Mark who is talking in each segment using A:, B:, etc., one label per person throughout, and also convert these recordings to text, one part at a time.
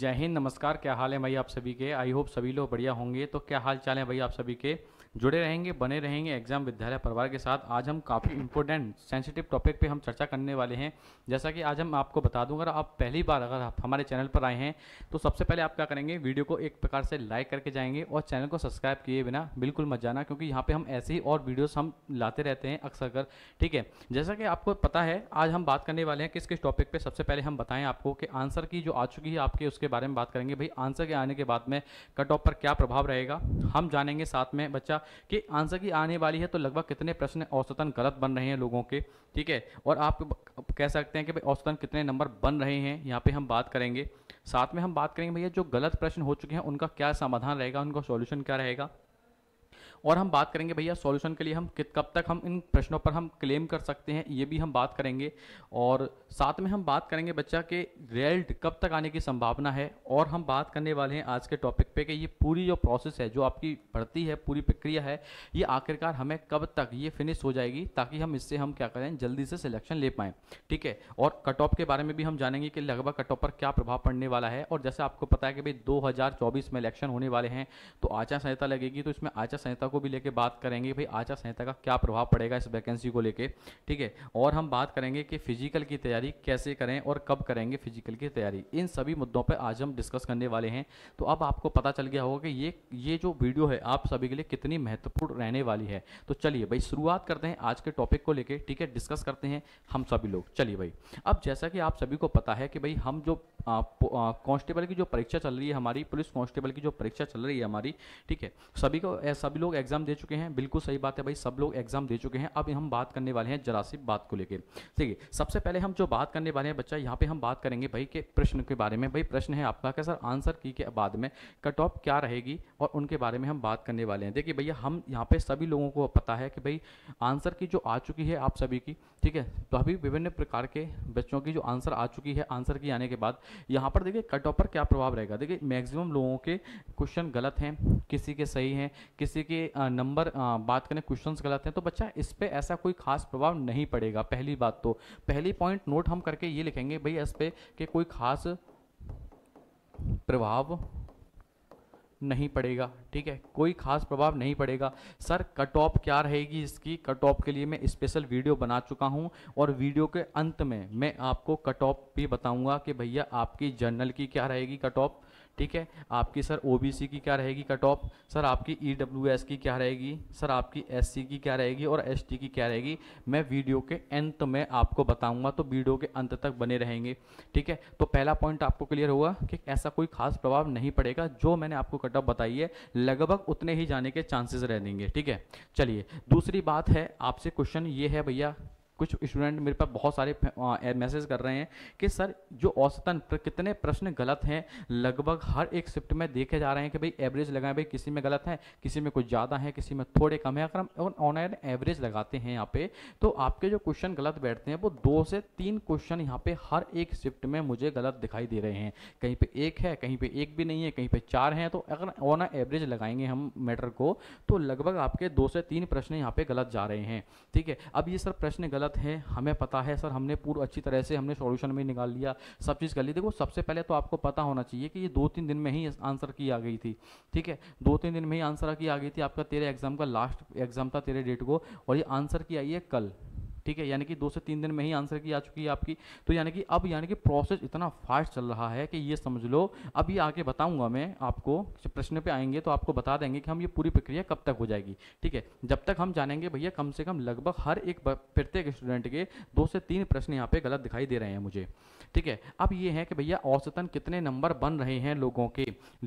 A: जय हिंद नमस्कार क्या हाल है भाई आप सभी के आई होप सभी लोग बढ़िया होंगे तो क्या हाल चाल है भाई आप सभी के जुड़े रहेंगे बने रहेंगे एग्जाम विद्यालय परिवार के साथ आज हम काफ़ी इंपॉर्टेंट सेंसिटिव टॉपिक पे हम चर्चा करने वाले हैं जैसा कि आज हम आपको बता दूँ अगर आप पहली बार अगर आप हमारे चैनल पर आए हैं तो सबसे पहले आप क्या करेंगे वीडियो को एक प्रकार से लाइक करके जाएंगे और चैनल को सब्सक्राइब किए बिना बिल्कुल मत जाना क्योंकि यहाँ पर हम ऐसे ही और वीडियोज़ हम लाते रहते हैं अक्सर कर ठीक है जैसा कि आपको पता है आज हम बात करने वाले हैं किस किस टॉपिक पर सबसे पहले हम बताएँ आपको कि आंसर की जो आ चुकी है आपके उसके बारे में बात करेंगे भाई आंसर के आने के बाद में कट ऑफ पर क्या प्रभाव रहेगा हम जानेंगे साथ में बच्चा कि आंसर की आने वाली है तो लगभग कितने प्रश्न औसतन गलत बन रहे हैं लोगों के ठीक है और आप कह सकते हैं कि भाई औसतन कितने नंबर बन रहे हैं यहाँ पे हम बात करेंगे साथ में हम बात करेंगे भैया जो गलत प्रश्न हो चुके हैं उनका क्या समाधान रहेगा उनका सॉल्यूशन क्या रहेगा और हम बात करेंगे भैया सॉल्यूशन के लिए हम कब तक हम इन प्रश्नों पर हम क्लेम कर सकते हैं ये भी हम बात करेंगे और साथ में हम बात करेंगे बच्चा के रिजल्ट कब तक आने की संभावना है और हम बात करने वाले हैं आज के टॉपिक पे कि ये पूरी जो प्रोसेस है जो आपकी भर्ती है पूरी प्रक्रिया है ये आखिरकार हमें कब तक ये फिनिश हो जाएगी ताकि हम इससे हम क्या करें जल्दी से सिलेक्शन ले पाएँ ठीक है और कट ऑफ के बारे में भी हम जानेंगे कि लगभग कट ऑफ पर क्या प्रभाव पड़ने वाला है और जैसे आपको पता है कि भाई दो में इलेक्शन होने वाले हैं तो आचार संहिता लगेगी तो इसमें आचार संहिता संहिता को भी लेके बात करेंगे भाई आचार संहिता का क्या प्रभाव पड़ेगा इस वैकेंसी को लेके ठीक है और हम बात करेंगे कि फिजिकल की तैयारी कैसे करें और कब करेंगे फिजिकल की तैयारी इन सभी मुद्दों पर आज हम डिस्कस करने वाले हैं तो अब आपको पता चल गया होगा कि ये ये जो वीडियो है आप सभी के लिए कितनी महत्वपूर्ण रहने वाली है तो चलिए भाई शुरुआत करते हैं आज के टॉपिक को लेकर ठीक है डिस्कस करते हैं हम सभी लोग चलिए भाई अब जैसा कि आप सभी को पता है कि भाई हम जो कांस्टेबल की जो परीक्षा चल रही है हमारी पुलिस कांस्टेबल की जो परीक्षा चल रही है हमारी ठीक है सभी को सभी लोग एग्जाम दे चुके हैं बिल्कुल सही बात है भाई सब लोग एग्जाम दे चुके हैं अब हम बात करने वाले हैं जरा सी बात को लेकर ठीक है सबसे पहले हम जो बात करने वाले हैं बच्चा यहाँ पे हम बात करेंगे भाई के प्रश्न के बारे में भाई प्रश्न है आपका क्या सर आंसर की के बाद में कट ऑफ क्या रहेगी और उनके बारे में हम बात करने वाले हैं देखिए भैया हम यहाँ पे सभी लोगों को पता है कि भाई आंसर की जो आ चुकी है आप सभी की ठीक है तो अभी विभिन्न प्रकार के बच्चों की जो आंसर आ चुकी है आंसर की आने के बाद यहाँ पर देखिए कट ऑफ पर क्या प्रभाव रहेगा देखिए मैक्सिमम लोगों के क्वेश्चन गलत हैं किसी के सही हैं किसी के नंबर बात करें क्वेश्चन गलत हैं तो बच्चा इस पर ऐसा कोई खास प्रभाव नहीं पड़ेगा पहली बात तो पहली पॉइंट नोट हम करके ये लिखेंगे भाई इस पर कि कोई खास प्रभाव नहीं पड़ेगा ठीक है कोई खास प्रभाव नहीं पड़ेगा सर कट ऑफ क्या रहेगी इसकी कट ऑफ के लिए मैं स्पेशल वीडियो बना चुका हूं और वीडियो के अंत में मैं आपको कट ऑफ भी बताऊंगा कि भैया आपकी जर्नल की क्या रहेगी कट ऑफ ठीक है आपकी सर ओबीसी की क्या रहेगी कट ऑफ सर आपकी ईडब्ल्यूएस e की क्या रहेगी सर आपकी एससी की क्या रहेगी और एसटी की क्या रहेगी मैं वीडियो के अंत में आपको बताऊंगा तो वीडियो के अंत तक बने रहेंगे ठीक है तो पहला पॉइंट आपको क्लियर हुआ कि ऐसा कोई खास प्रभाव नहीं पड़ेगा जो मैंने आपको कट ऑफ बताई है लगभग उतने ही जाने के चांसेस रह देंगे ठीक है चलिए दूसरी बात है आपसे क्वेश्चन ये है भैया कुछ स्टूडेंट मेरे पास बहुत सारे मैसेज कर रहे हैं कि सर जो औसतन प्र, कितने प्रश्न गलत हैं लगभग हर एक शिफ्ट में देखे जा रहे हैं कि भाई एवरेज लगाएं भाई किसी में गलत है किसी में कुछ ज़्यादा है किसी में थोड़े कम है अगर हम ऑन एन एवरेज लगाते हैं यहाँ पे तो आपके जो क्वेश्चन गलत बैठते हैं वो दो से तीन क्वेश्चन यहाँ पे हर एक शिफ्ट में मुझे गलत दिखाई दे रहे हैं कहीं पे एक है कहीं पे एक भी नहीं है कहीं पे चार हैं तो अगर ऑन एवरेज लगाएंगे हम मैटर को तो लगभग आपके दो से तीन प्रश्न यहाँ पे गलत जा रहे हैं ठीक है अब ये सर प्रश्न गलत गलत है हमें पता है सर हमने पूर्व अच्छी तरह से हमने सॉल्यूशन में निकाल लिया सब चीज़ कर ली देखो सबसे पहले तो आपको पता होना चाहिए कि ये दो तीन दिन में ही आंसर की आ गई थी ठीक है दो तीन दिन में ही आंसर की आ गई थी आपका तेरे एग्जाम का लास्ट एग्जाम था तेरे डेट को और ये आंसर की आई है कल ठीक है यानी कि दो से तीन दिन में ही आंसर की आ चुकी है आपकी तो यानी कि अब यानी कि प्रोसेस इतना फास्ट चल रहा है कि ये समझ लो अब ये बताऊंगा मैं आपको प्रश्न पे आएंगे तो आपको बता देंगे कि हम ये पूरी प्रक्रिया कब तक हो जाएगी ठीक है जब तक हम जानेंगे भैया कम से कम लगभग हर एक प्रत्येक स्टूडेंट के दो से तीन प्रश्न यहाँ पे गलत दिखाई दे रहे हैं मुझे ठीक है अब ये है कि भैया औसतन कितने नंबर बन रहे हैं लोगों के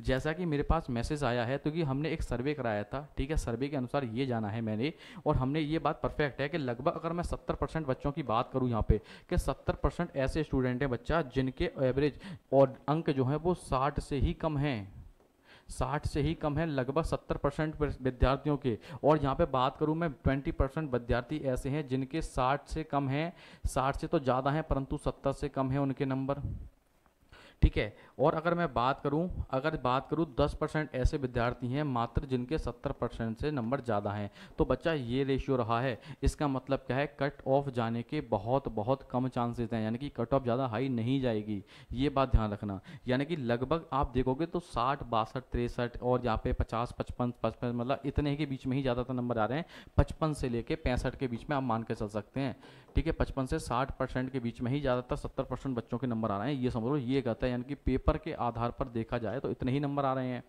A: जैसा कि मेरे पास मैसेज आया है तो कि हमने एक सर्वे कराया था ठीक है सर्वे के अनुसार ये जाना है मैंने और हमने ये बात परफेक्ट है कि लगभग अगर मैं सत्तर परसेंट बच्चों की बात करूँ यहाँ पे कि सत्तर परसेंट ऐसे स्टूडेंट हैं बच्चा जिनके एवरेज और अंक जो है वो साठ से ही कम हैं साठ से ही कम है लगभग सत्तर परसेंट विद्यार्थियों के और यहाँ पे बात करूँ मैं ट्वेंटी परसेंट विद्यार्थी ऐसे हैं जिनके साठ से कम हैं साठ से तो ज़्यादा हैं परंतु सत्तर से कम हैं उनके नंबर ठीक है और अगर मैं बात करूं अगर बात करूं 10 परसेंट ऐसे विद्यार्थी हैं मात्र जिनके 70 परसेंट से नंबर ज़्यादा हैं तो बच्चा ये रेशियो रहा है इसका मतलब क्या है कट ऑफ जाने के बहुत बहुत कम चांसेस हैं यानी कि कट ऑफ ज़्यादा हाई नहीं जाएगी ये बात ध्यान रखना यानी कि लगभग आप देखोगे तो साठ बासठ तिरसठ और यहाँ पे पचास पचपन पचपन मतलब इतने के बीच में ही ज़्यादातर नंबर आ रहे हैं पचपन से लेके पैंसठ के बीच में आप मान के चल सकते हैं ठीक है पचपन से साठ परसेंट के बीच में ही ज़्यादातर सत्तर परसेंट बच्चों के नंबर आ रहे हैं ये समझ लो ये कहता है यानी कि पेपर के आधार पर देखा जाए तो इतने ही नंबर आ रहे हैं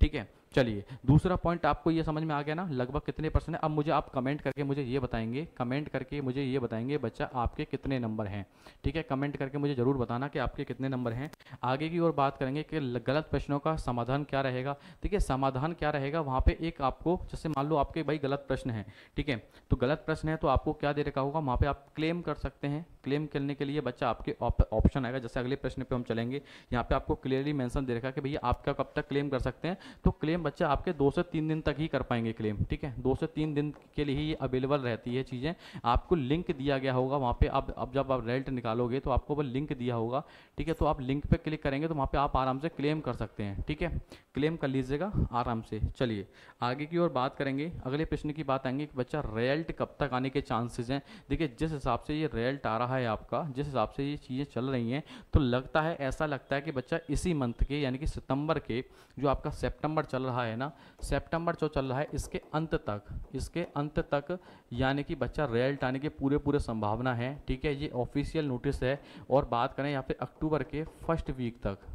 A: ठीक है चलिए दूसरा पॉइंट आपको ये समझ में आ गया ना लगभग कितने परसेंट है अब मुझे आप कमेंट करके मुझे ये बताएंगे कमेंट करके मुझे ये बताएंगे बच्चा आपके कितने नंबर हैं ठीक है कमेंट करके मुझे ज़रूर बताना कि आपके कितने नंबर हैं आगे की ओर बात करेंगे कि गलत प्रश्नों का समाधान क्या रहेगा ठीक है समाधान क्या रहेगा वहाँ पर एक आपको जैसे मान लो आपके भाई गलत प्रश्न है ठीक है तो गलत प्रश्न है तो आपको क्या दे रखा होगा वहाँ पर आप क्लेम कर सकते हैं क्लेम करने के लिए बच्चा आपके ऑप्शन आएगा जैसे अगले प्रश्न पर हम चलेंगे यहाँ पर आपको क्लियरली मैंसन दे रखा कि भैया आप कब तक क्लेम कर सकते हैं तो क्लेम क्लेम बच्चे आपके दो से तीन दिन तक ही कर पाएंगे क्लेम ठीक है दो से तीन दिन के लिए ही अवेलेबल रहती है चीज़ें आपको लिंक दिया गया होगा वहाँ पे आप अब जब आप रेल्ट निकालोगे तो आपको वो लिंक दिया होगा ठीक है तो आप लिंक पे क्लिक करेंगे तो वहाँ पे आप आराम से क्लेम कर सकते हैं ठीक है क्लेम कर लीजिएगा आराम से चलिए आगे की ओर बात करेंगे अगले प्रश्न की बात आएंगे कि बच्चा रेल्ट कब तक आने के चांसेज हैं देखिए जिस हिसाब से ये रेल्ट आ रहा है आपका जिस हिसाब से ये चीज़ें चल रही हैं तो लगता है ऐसा लगता है कि बच्चा इसी मंथ के यानी कि सितंबर के जो आपका सेप्टेम्बर चल रहा है ना सितंबर जो चल रहा है इसके अंत तक इसके अंत तक यानी कि बच्चा रिजल्ट आने के पूरे पूरे संभावना है ठीक है ये ऑफिशियल नोटिस है और बात करें यहाँ पे अक्टूबर के फर्स्ट वीक तक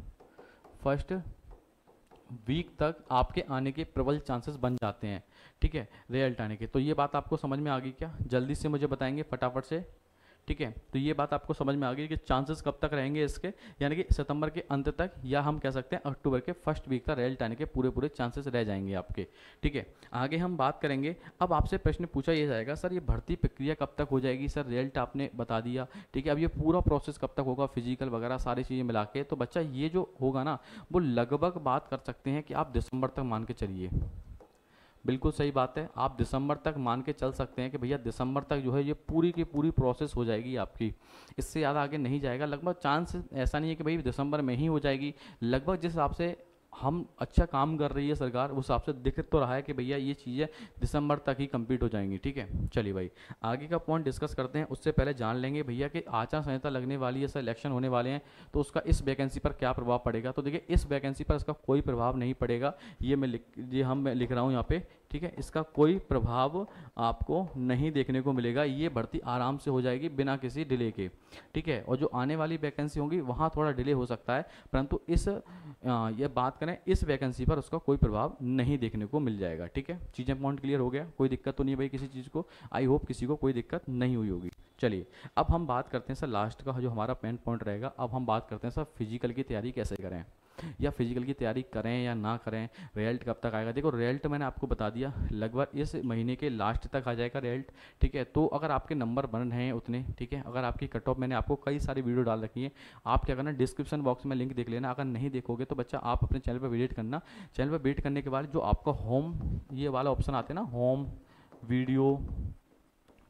A: फर्स्ट वीक तक आपके आने के प्रबल चांसेस बन जाते हैं ठीक है रिजल्ट आने के तो ये बात आपको समझ में आ गई क्या जल्दी से मुझे बताएंगे फटाफट से ठीक है तो ये बात आपको समझ में आ गई कि चांसेस कब तक रहेंगे इसके यानी कि सितंबर के अंत तक या हम कह सकते हैं अक्टूबर के फर्स्ट वीक का रिजल्ट आने के पूरे पूरे चांसेस रह जाएंगे आपके ठीक है आगे हम बात करेंगे अब आपसे प्रश्न पूछा ये जाएगा सर ये भर्ती प्रक्रिया कब तक हो जाएगी सर रिजल्ट आपने बता दिया ठीक है अब ये पूरा प्रोसेस कब तक होगा फिजिकल वगैरह सारी चीज़ें मिला के तो बच्चा ये जो होगा ना वो लगभग बात कर सकते हैं कि आप दिसंबर तक मान के चलिए बिल्कुल सही बात है आप दिसंबर तक मान के चल सकते हैं कि भैया दिसंबर तक जो है ये पूरी की पूरी प्रोसेस हो जाएगी आपकी इससे ज़्यादा आगे नहीं जाएगा लगभग चांस ऐसा नहीं है कि भाई दिसंबर में ही हो जाएगी लगभग जिस हिसाब से हम अच्छा काम कर रही है सरकार उस हिसाब से दिख तो रहा है कि भैया ये चीज़ें दिसंबर तक ही कंप्लीट हो जाएंगी ठीक है चलिए भाई आगे का पॉइंट डिस्कस करते हैं उससे पहले जान लेंगे भैया कि आचार संहिता लगने वाली है सर इलेक्शन होने वाले हैं तो उसका इस वैकेंसी पर क्या प्रभाव पड़ेगा तो देखिए इस वैकेंसी पर इसका कोई प्रभाव नहीं पड़ेगा ये मैं लिख ये हम लिख रहा हूँ यहाँ पर ठीक है इसका कोई प्रभाव आपको नहीं देखने को मिलेगा ये भर्ती आराम से हो जाएगी बिना किसी डिले के ठीक है और जो आने वाली वैकेंसी होगी वहाँ थोड़ा डिले हो सकता है परंतु इस ये बात करें इस वैकेंसी पर उसका कोई प्रभाव नहीं देखने को मिल जाएगा ठीक है चीज़ें पॉइंट क्लियर हो गया कोई दिक्कत तो नहीं भाई किसी चीज़ को आई होप किसी को कोई दिक्कत नहीं हुई होगी चलिए अब हम बात करते हैं सर लास्ट का जो हमारा पेन पॉइंट रहेगा अब हम बात करते हैं सर फिजिकल की तैयारी कैसे करें या फिजिकल की तैयारी करें या ना करें रिजल्ट कब तक आएगा देखो रिजल्ट मैंने आपको बता दिया लगभग इस महीने के लास्ट तक आ जाएगा रिजल्ट ठीक है तो अगर आपके नंबर बन रहे हैं उतने ठीक है अगर आपकी कट ऑफ मैंने आपको कई सारी वीडियो डाल रखी है आप क्या करना डिस्क्रिप्शन बॉक्स में लिंक देख लेना अगर नहीं देखोगे तो बच्चा आप अपने चैनल पर विजिट करना चैनल पर विजिट करने के बाद जो आपका होम ये वाला ऑप्शन आते हैं ना होम वीडियो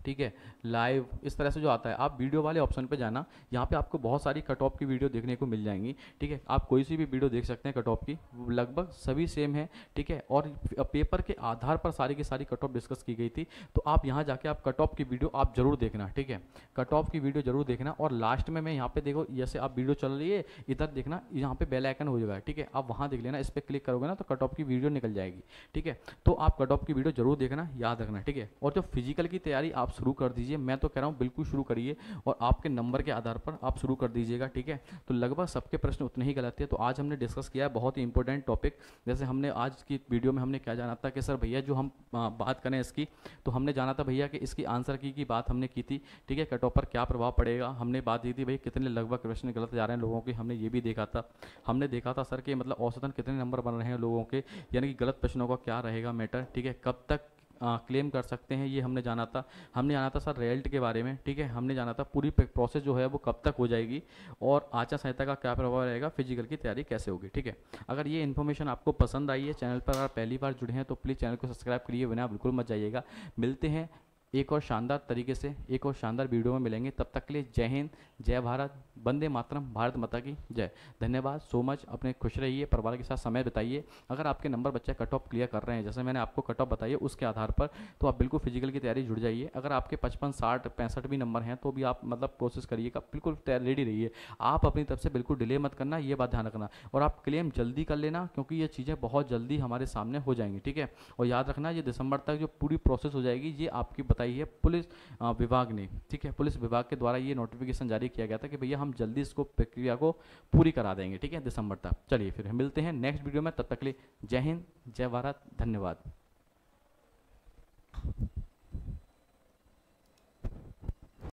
A: ठीक है लाइव इस तरह से जो आता है आप वीडियो वाले ऑप्शन पे जाना यहाँ पे आपको बहुत सारी कट ऑफ की वीडियो देखने को मिल जाएंगी ठीक है आप कोई सी भी वीडियो देख सकते हैं कट ऑफ की लगभग सभी सेम है ठीक है और पेपर के आधार पर सारी की सारी कट ऑफ डिस्कस की गई थी तो आप यहाँ जाके आप कट ऑफ की वीडियो आप जरूर देखना ठीक है कट ऑफ की वीडियो जरूर देखना और लास्ट में मैं यहाँ पे देखो जैसे आप वीडियो चल रही है इधर देखना यहाँ पे बेल आइकन हो जाएगा ठीक है आप वहाँ देख लेना इस पर क्लिक करोगे ना तो कट ऑफ की वीडियो निकल जाएगी ठीक है तो आप कट ऑफ की वीडियो जरूर देखना याद रखना ठीक है और जो फिजिकल की तैयारी आप आप शुरू कर दीजिए मैं तो कह रहा हूँ बिल्कुल शुरू करिए और आपके नंबर के आधार पर आप शुरू कर दीजिएगा ठीक है तो लगभग सबके प्रश्न उतने ही गलत है तो आज हमने डिस्कस किया है बहुत ही इंपॉर्टेंट टॉपिक जैसे हमने आज की वीडियो में हमने क्या जाना था कि सर भैया जो हम बात करें इसकी तो हमने जाना था भैया कि इसकी आंसर की की बात हमने की थी ठीक है कट ऑफ पर क्या प्रभाव पड़ेगा हमने बात दी थी भाई कितने लगभग प्रश्न गलत जा रहे हैं लोगों के हमने ये भी देखा था हमने देखा था सर कि मतलब औसतन कितने नंबर बन रहे हैं लोगों के यानी कि गलत प्रश्नों का क्या रहेगा मैटर ठीक है कब तक क्लेम कर सकते हैं ये हमने जाना था हमने जाना था सर रेल्ट के बारे में ठीक है हमने जाना था पूरी प्रोसेस जो है वो कब तक हो जाएगी और आचार संहिता का क्या प्रभाव रहेगा फिजिकल की तैयारी कैसे होगी ठीक है अगर ये इन्फॉर्मेशन आपको पसंद आई है चैनल पर अगर पहली बार जुड़े हैं तो प्लीज़ चैनल को सब्सक्राइब करिए बिना बिल्कुल मत जाइएगा मिलते हैं एक और शानदार तरीके से एक और शानदार वीडियो में मिलेंगे तब तक के लिए जय हिंद जय भारत वंदे मातरम भारत माता की जय धन्यवाद सो मच अपने खुश रहिए परिवार के साथ समय बिताइए अगर आपके नंबर बच्चे कट ऑफ क्लियर कर रहे हैं जैसे मैंने आपको कट ऑफ बताइए उसके आधार पर तो आप बिल्कुल फिजिकल की तैयारी जुड़ जाइए अगर आपके पचपन साठ पैंसठ भी नंबर हैं तो भी आप मतलब कोशिश करिएगा बिल्कुल रेडी रहिए आप अपनी तरफ से बिल्कुल डिले मत करना ये बात ध्यान रखना और आप क्लेम जल्दी कर लेना क्योंकि ये चीज़ें बहुत जल्दी हमारे सामने हो जाएंगी ठीक है और याद रखना ये दिसंबर तक जो पूरी प्रोसेस हो जाएगी ये आपकी बताई है पुलिस विभाग ने ठीक है पुलिस विभाग के द्वारा ये नोटिफिकेशन जारी किया गया था कि भैया हम जल्दी इसको प्रक्रिया को पूरी करा देंगे ठीक है दिसंबर तक चलिए फिर मिलते हैं नेक्स्ट वीडियो में तब तक लिए जय हिंद जय भारत धन्यवाद